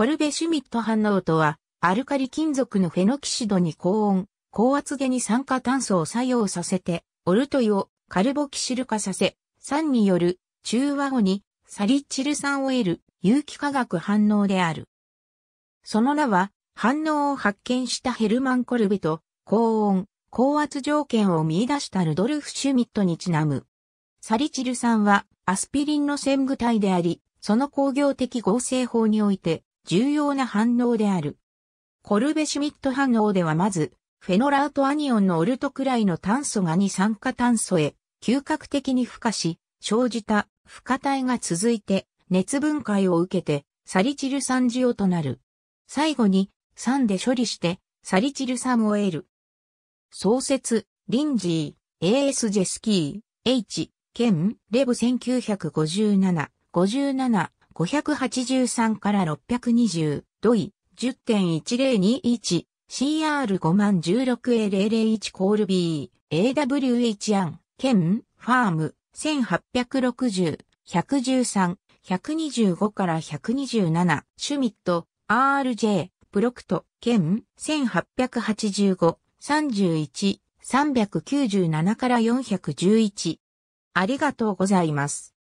コルベシュミット反応とは、アルカリ金属のフェノキシドに高温、高圧下に酸化炭素を作用させて、オルトイをカルボキシル化させ、酸による中和後にサリチル酸を得る有機化学反応である。その名は、反応を発見したヘルマン・コルベと、高温、高圧条件を見出したルドルフ・シュミットにちなむ。サリチル酸はアスピリンの専具体であり、その工業的合成法において、重要な反応である。コルベシュミット反応ではまず、フェノラートアニオンのオルトくらいの炭素が二酸化炭素へ嗅覚的に孵化し、生じた孵化体が続いて熱分解を受けてサリチル酸ジオとなる。最後に酸で処理してサリチル酸を得る。創設、リンジー、AS ジェスキー、H、ケン、レブ1957、57、583から620、ドイ、10.1021、CR5016A001 コール B、AW1 アン、ケファーム、1860、113、125から127、シュミット、RJ、プロクト、県1885、31、397から411。ありがとうございます。